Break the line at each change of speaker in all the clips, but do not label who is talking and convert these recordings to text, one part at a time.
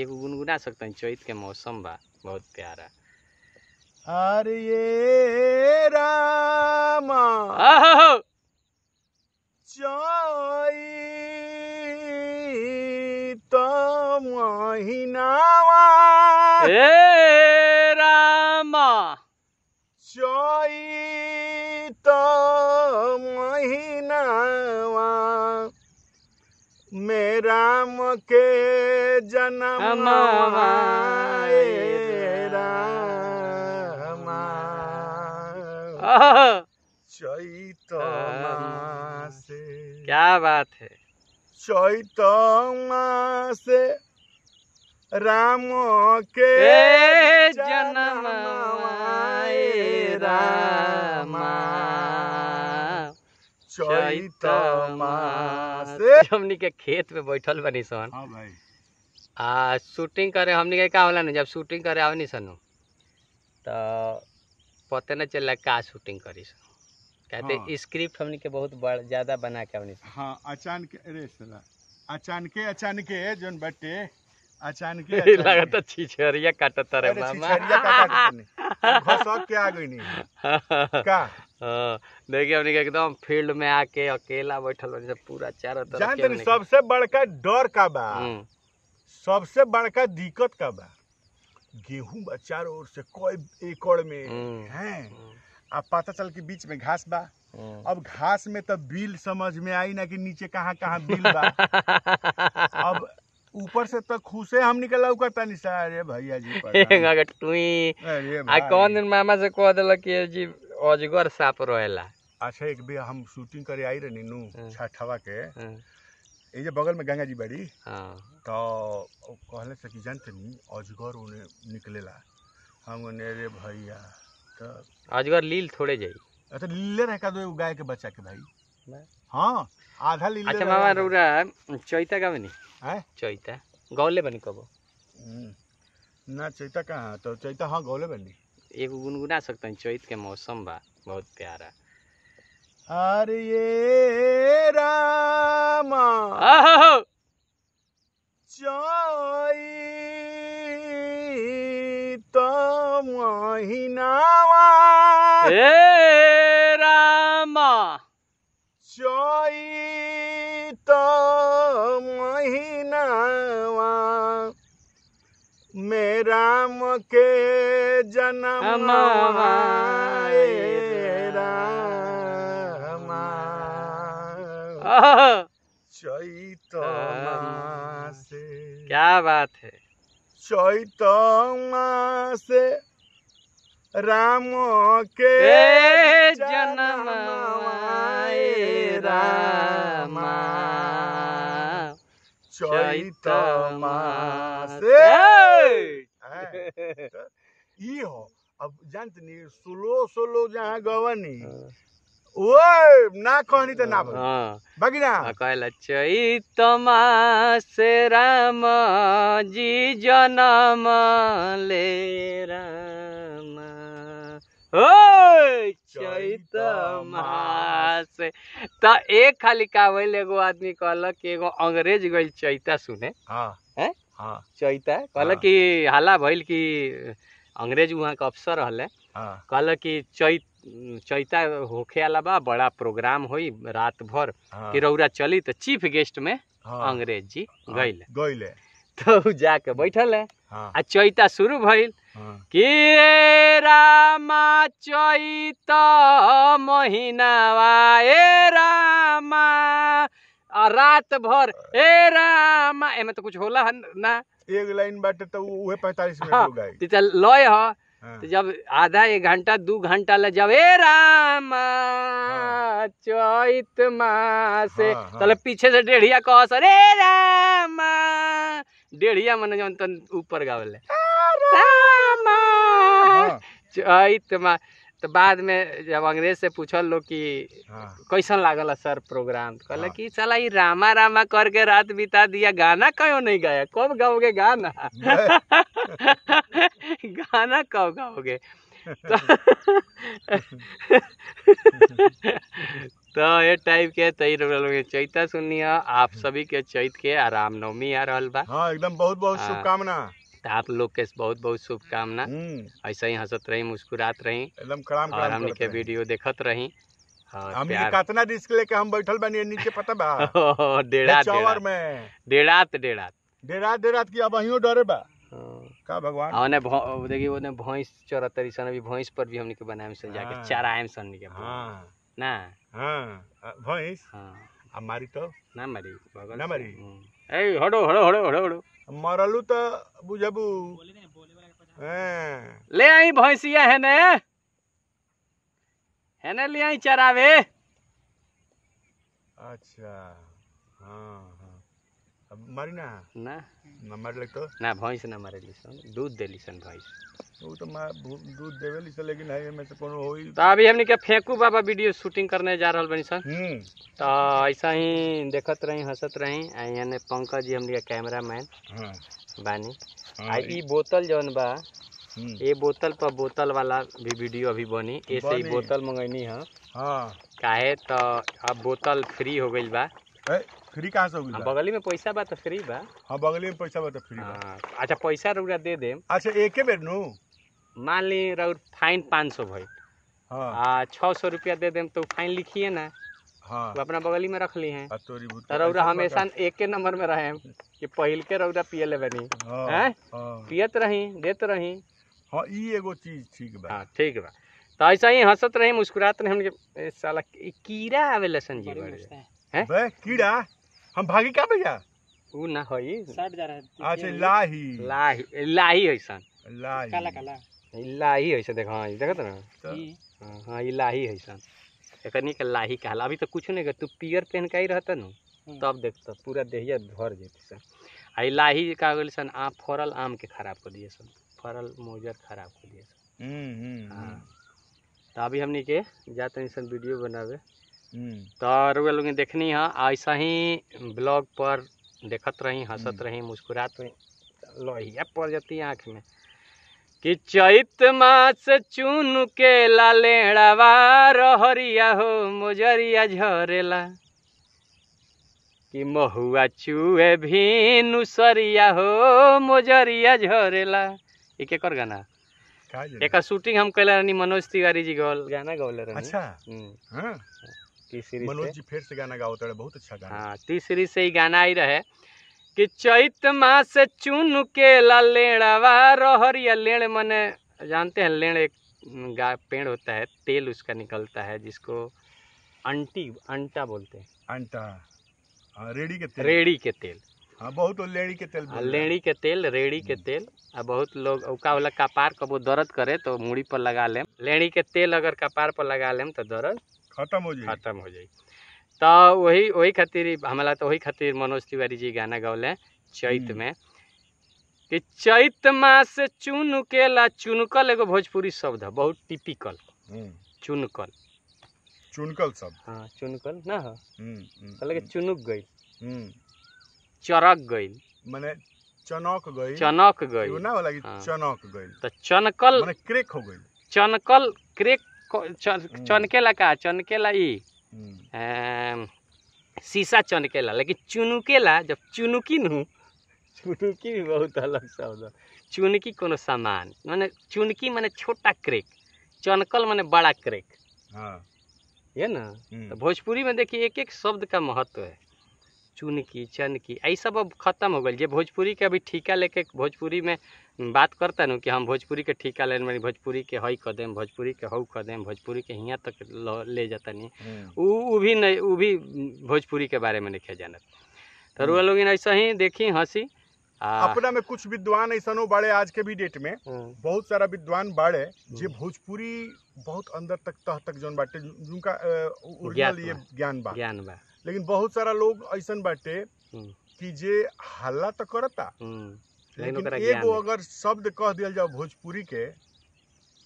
एगो गुनगुना सकते हैं चैत के मौसम बा बहुत प्यारा
हरे ये रामा चैत महीनावा जन्म के जन्म चैत से क्या बात है चैत से राम के
जन्म रामा हमनी के खेत में बैठल बनी सन हाँ आ शूटिंग करे हमनी के का होला ना जब शूटिंग करे आवनी सन तो पते ना चल का शूटिंग करी सन कहते हाँ।
स्क्रिप्ट हमनी के बहुत ज्यादा बना के आवनी हां अचानक रे सला अचानक अचानक जोन बटे अचानक लगता
तो छिछरिया काटत रे मामा छिछरिया काटत
नहीं घसक के आ गई
नहीं का हाँ, देखिए हमने एकदम फील्ड में आके अकेला बैठल पूरा चारों तरफ सबसे
बड़का डर का बा हम्म। सबसे बड़का दिक्कत का बा गेहूं बा चारों ओर से कई एकड़ में हम्म। है आप हम्म। पता चल के बीच में घास बा अब घास में तो बिल समझ में आई ना कि नीचे कहाँ कहाँ बिल बा अब ऊपर से तो खुशे हम निकल आउ नहीं सर अरे भैया जी
टुई आ कौन दिन मामा से कह दिल कि जी अजगर साप रहेला
अच्छा एक भी हम शूटिंग करे आई रहनी नू हाँ। छठवा के हाँ। ये बगल में गंगा जी बड़ी हाँ। तो कहले से कि जानते नहीं अजगर उन्हें निकलेला हम रे भैया तो
अजगर लील थोड़े जाई
अच्छा तो लील रह का दो गाय के बच्चा के भाई हां आधा लील अच्छा मामा रुरा
चैता का बनी है चैता गौले बनी कबो
हम्म। ना चैता का तो चैता हां गौले बनी
एगो गुनगुना सकते चैत के मौसम बा बहुत प्यारा
हरे रामा चैत तो महीनावा राम चमके जन्म चैत से
क्या बात है
चैत से राम के
जन्म राम चैत से
ई हो अब जान्छ नि सोलो सोलो जहाँ गयो नि ओए ना कहनी त ना
बाकी ना कहला चैतमा से राम जी जन्म ले राम ओए चैतमास त एक खाली कावल एगो आदमी कहलक एगो अंग्रेज गई चैता सुने हां हाँ। चैता कहल हाँ। कि हल्ला भइल कि अंग्रेज वहाँ के अफसर हल हाँ। कहल कि चैत चैता होखे वाला बा बड़ा प्रोग्राम हो रात भर कि रौरा चली तो चीफ गेस्ट में अंग्रेज जी गईले गईले तो जाके बैठल है आ चैता शुरू भइल हाँ। कि रामा चैत महीनावा ए आ रात भर हे राम एमे तो कुछ होला ना एक
लाइन बाटे तो उहे 45 मिनट हाँ, हो
गई तो लय ह हाँ। तो जब आधा एक घंटा दो घंटा ले जब ए राम हाँ। चैत मासे तले पीछे से डेढ़िया कह सर ए राम डेढ़िया मन जन ऊपर गावले
राम
चैत मास तो बाद में जब अंग्रेज से पूछल लोग कि हाँ। कैसन लागल सर प्रोग्राम तो कहल हाँ। कि चला ये रामा रामा करके रात बिता दिया गाना क्यों नहीं गाया कब गाओगे गाना गाना कब गाओगे तो, तो ये टाइप के तई लोग चैता सुनिया आप हाँ। सभी के चैत के आराम नवमी आ रहा बा हाँ एकदम बहुत बहुत शुभकामना तो आप लोग के बहुत बहुत शुभकामना हम्म। ऐसे ही हंसत रही मुस्कुरात रही
और हम के वीडियो
देखत रही लेके
हम बैठल बानी नीचे पता बा
डेढ़ात डेढ़ात
डेढ़ात डेढ़ात की अब अहियो डरे बा का भगवान ओने
ओने भैंस सन अभी भैंस पर भी हमने के बनाए हाँ। सन जाके सन के हां ना हां भैंस हां આ મારી તો ના મારી ના મારી
એ હડો હડો હડો હડો હડો मरलू तो
बुझबू ले आई भैंसिया है ने ले आई चरावे
अच्छा हाँ हाँ अब मरी ना ना ना मर लग तो ना
भैंस ना मरे लीसन दूध दे लीसन भैंस
उ तो, तो मां दूध देवेली से लेकिन है में से कोनो होई तो
अभी हमने के फेंकू बाबा वीडियो शूटिंग करने जा रहल बनी सर हम हम्म। तो ऐसा ही देखत रही हंसत रही यहाँ पंकज जी हमने कैमरा मैन हाँ। बानी हाँ। आ ई बोतल जौन बा ये हम्म। बोतल पर बोतल वाला भी वीडियो अभी बनी ऐसे ही बोतल मंगैनी है हाँ काहे तो अब बोतल फ्री हो गई बा
फ्री कहाँ से हो होगी बगली में पैसा बा तो फ्री बा हाँ बगली में पैसा बा तो फ्री बा हाँ,
अच्छा पैसा रुपया दे दे अच्छा एक बेर नू मान ली राउर फाइन पाँच सौ भाई हाँ। छः सौ रुपया दे देम तो फाइन लिखिए ना हाँ। तो अपना बगली में रख ली है
रौरा हमेशा
एक के नंबर में रहे कि पहल के रौरा पिए ले
बनी हाँ, हाँ।
पियत रही देत रही
हाँ ये एगो चीज ठीक बा हाँ ठीक बा
तो ऐसा ही हंसत रही मुस्कुरात रहे हम साला कीड़ा आवे लसन जी
बड़े
कीड़ा हम भागी क्या भैया ऊ ना होई
सट जा रहा है अच्छा
लाही लाही लाही ऐसा लाही काला काला लाही ऐसा देखो हाँ देखत ना हाँ लाही ऐसा एक नहीं के लाही कहला अभी तो कुछ नहीं कर तू पियर पहन के ही रहता न तब देखता पूरा देहिया भर जेते सर आ लाही का गल सन आम फरल आम के खराब कर दिए सन फरल मोजर खराब कर दिए
सन हाँ
तो अभी हमने के जाते हैं सन वीडियो बनावे तो रुआ लोग देखनी हाँ ऐसा ही ब्लॉग पर देखत रही हंसत रही मुस्कुरात रही लोहिया पड़ जाती है आँख में कि चैत मास चुन के लालेड़ावारिया हो मोजरिया झरेला कि महुआ चुए भी नुसरिया हो मोजरिया झरेला ये के कर गाना एक शूटिंग हम कैले रहनी मनोज तिवारी जी गौल गाना गौल रहे अच्छा हम्म। हाँ?
मनोज जी फिर से गाना गाओ बहुत अच्छा गाना हाँ
तीसरी से ही गाना आई रहे कि चैत मास चुन के ला रोहर या लेड़ मने जानते हैं लेड़ एक गाय पेड़ होता है तेल उसका निकलता है जिसको
अंटी अंटा बोलते हैं अंटा हाँ, रेड़ी के तेल रेड़ी के तेल हाँ बहुत तो लेड़ी के तेल हाँ, लेड़ी
के तेल रेड़ी के हम्म। तेल आ बहुत लोग उका वाला कपार कबो दर्द करे तो मुड़ी पर लगा लेम लेड़ी के तेल अगर कपार पर लगा लेम तो दर्द
खत्म हो जाए खत्म हो जाए
तो वही वही खातिर हमारा तो वही खातिर मनोज तिवारी जी गाना गौले चैत हम्म। में कि चैत मास चुनकेला चुनकल एगो भोजपुरी शब्द है बहुत टिपिकल हम्म। चुनकल
चुनकल शब्द हाँ चुनकल ना हाँ
हम्म, चुनुक
गई
चरक गई
मैंने चनक गई चनक गई ना वाला हाँ। चनक गई
तो चनकल क्रेक हो गई चनकल क्रेक चनकेला का चनकेला ई शीशा चनकेला लेकिन चुनुकेला जब चुनुकी नू चुनकी भी बहुत अलग शब्द चुनकी को सामान मैंने चुनकी मैंने छोटा क्रेक चनकल मैंने बड़ा क्रेक हाँ ये ना तो भोजपुरी में देखिए एक एक शब्द का महत्व है चुनकी चनकी यही सब अब खत्म हो गई जो भोजपुरी के अभी ठीका लेके भोजपुरी में बात करता ना कि हम भोजपुरी के ठीका लेने भोजपुरी के हई कह देम भोजपुरी के हऊ कह देम भोजपुरी के हिया तक ले जाता
नहीं
उ भी नहीं उ भी भोजपुरी के बारे में नहीं जानत तो रुआ लोग ऐसा ही देखी हंसी अपना
में कुछ विद्वान ऐसा बड़े आज के भी डेट में बहुत सारा विद्वान बड़े जो भोजपुरी बहुत अंदर तक तह तक जो बाटे जिनका ज्ञान बा ज्ञान बा लेकिन बहुत सारा लोग ऐसा बाटे हम्म। कि जे हल्ला तो करता हम्म।
लेकिन एगो
अगर शब्द कह दिया जाओ भोजपुरी के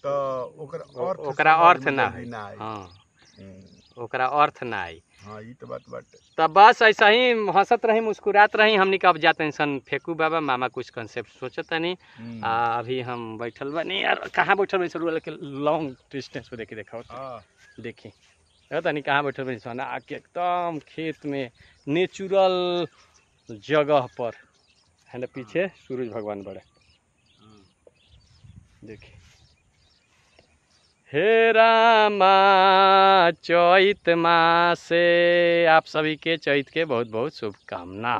तो अर्थ ना है हाँ। हम्म।
ओकरा अर्थ ना आई हाँ, तो बात बस ऐसा ही हंसत रही मुस्कुरात रही हमने कब जाते हैं सन फेकू बाबा मामा कुछ कंसेप्ट सोचत नहीं आ, अभी हम बैठल बनी यार कहाँ बैठल बैठल लॉन्ग डिस्टेंस पे देखे देखा देखी तीन कहाँ बैठे बनी आके एकदम खेत में नेचुरल जगह पर है ना पीछे हाँ। सूरज भगवान बड़े देखिए हे रामा चैत मासे आप सभी के चैत के बहुत बहुत शुभकामना